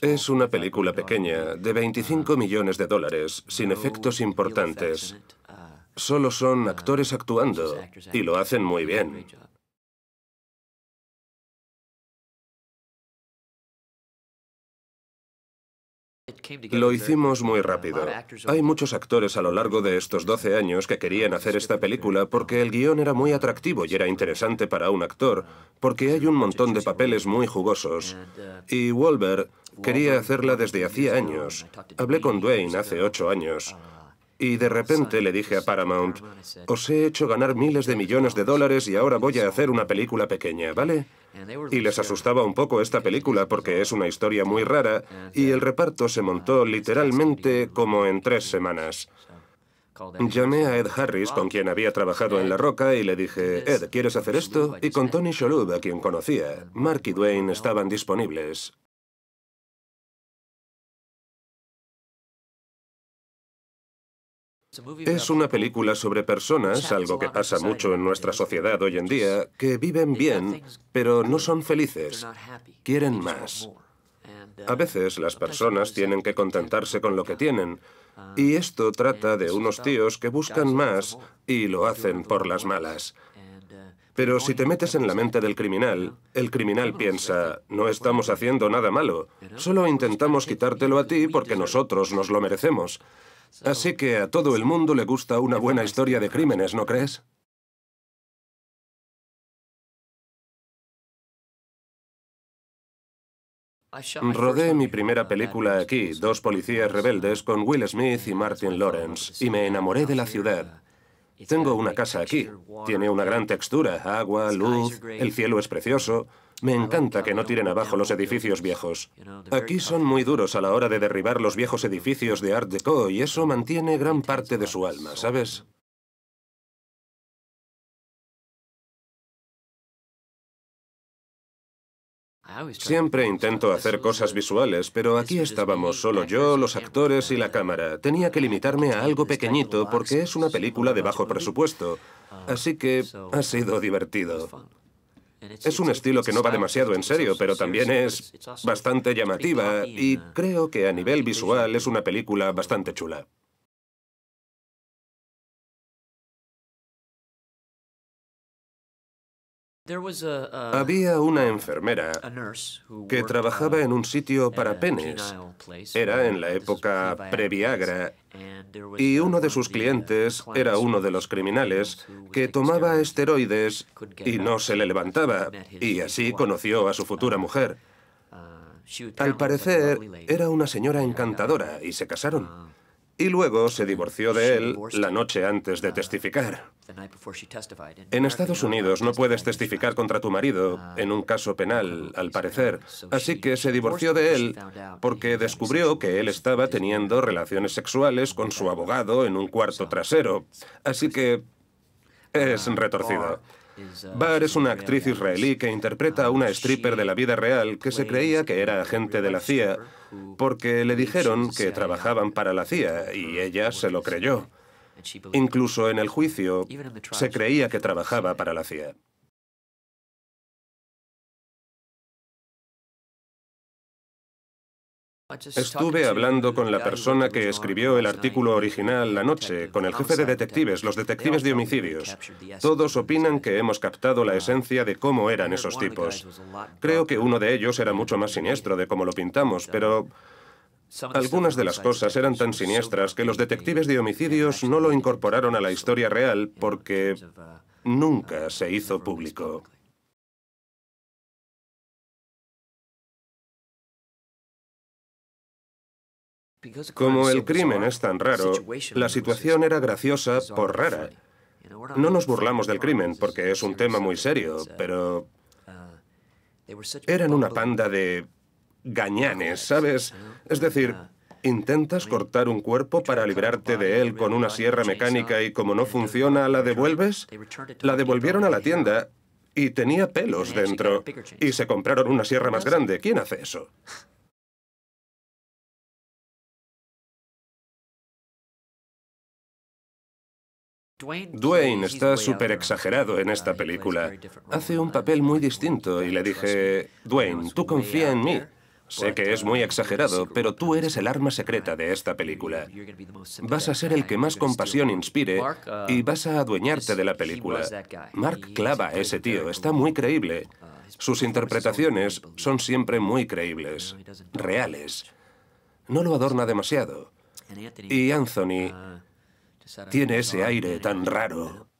Es una película pequeña, de 25 uh, millones de dólares, sin oh, efectos importantes. Uh, Solo son uh, actores actuando, y lo hacen muy bien. Lo hicimos muy rápido. Hay muchos actores a lo largo de estos 12 años que querían hacer esta película porque el guión era muy atractivo y era interesante para un actor, porque hay un montón de papeles muy jugosos. Y Wolver quería hacerla desde hacía años. Hablé con Dwayne hace ocho años. Y de repente le dije a Paramount, os he hecho ganar miles de millones de dólares y ahora voy a hacer una película pequeña, ¿vale? Y les asustaba un poco esta película porque es una historia muy rara y el reparto se montó literalmente como en tres semanas. Llamé a Ed Harris, con quien había trabajado en La Roca, y le dije, Ed, ¿quieres hacer esto? Y con Tony Shalhoub, a quien conocía, Mark y Dwayne estaban disponibles. Es una película sobre personas, algo que pasa mucho en nuestra sociedad hoy en día, que viven bien, pero no son felices, quieren más. Uh, a veces las personas tienen que contentarse con lo que tienen, um, y esto trata de unos tíos que buscan más y lo hacen por las malas. Uh, pero si te metes en la mente del criminal, el criminal piensa, no estamos haciendo nada malo, solo intentamos quitártelo a ti porque nosotros nos lo merecemos. Así que a todo el mundo le gusta una buena historia de crímenes, ¿no crees? Rodé mi primera película aquí, Dos policías rebeldes, con Will Smith y Martin Lawrence, y me enamoré de la ciudad. Uh, Tengo una casa aquí. Tiene una gran textura, agua, luz, el cielo es precioso. Me encanta que no tiren abajo los edificios viejos. Aquí son muy duros a la hora de derribar los viejos edificios de Art Deco y eso mantiene gran parte de su alma, ¿sabes? Siempre intento hacer cosas visuales, pero aquí estábamos solo yo, los actores y la cámara. Tenía que limitarme a algo pequeñito porque es una película de bajo presupuesto. Así que ha sido divertido. Es un estilo que no va demasiado en serio, pero también es bastante llamativa y creo que a nivel visual es una película bastante chula. Había una enfermera que trabajaba en un sitio para penes. Era en la época previagra y uno de sus clientes era uno de los criminales que tomaba esteroides y no se le levantaba y así conoció a su uh, futura mujer. Uh, Al parecer, era una señora encantadora y se casaron. Uh, y luego se divorció de él la noche antes de uh, testificar. En Estados Unidos no puedes testificar contra tu marido en un caso penal, al parecer, así que se divorció de él porque descubrió que él estaba teniendo relaciones sexuales con su abogado en un cuarto trasero, así que es ah, retorcido. Oh. Bar es una actriz israelí que interpreta a una stripper de la vida real que se creía que era agente de la CIA porque le dijeron que trabajaban para la CIA y ella se lo creyó. Incluso en el juicio se creía que trabajaba para la CIA. Estuve hablando con la persona que escribió el artículo original la noche, con el jefe de detectives, los detectives de homicidios. Todos opinan que hemos captado la esencia de cómo eran esos tipos. Creo que uno de ellos era mucho más siniestro de cómo lo pintamos, pero... Algunas de las cosas eran tan siniestras que los detectives de homicidios no lo incorporaron a la historia real porque uh, nunca uh, se hizo público. Como el crimen es tan raro, la situación era graciosa por rara. No nos burlamos del crimen porque es un tema muy serio, uh, pero uh, eran una panda de gañanes, ¿sabes? Es decir, uh, intentas cortar un cuerpo para librarte de él con una sierra mecánica y como no funciona, la devuelves. La devolvieron a la tienda y tenía pelos dentro y se compraron una sierra más grande. ¿Quién hace eso? Dwayne está súper exagerado en esta película. Hace un papel muy distinto y le dije, Dwayne, tú confía en mí. Sé que es uh, muy exagerado, pero tú eres el arma secreta de esta película. Vas a ser el que más compasión inspire uh, y vas a adueñarte de la película. Mark clava ese tío, está muy creíble. Uh, Sus interpretaciones son siempre muy creíbles, reales. No lo adorna demasiado. Y Anthony tiene ese aire tan raro.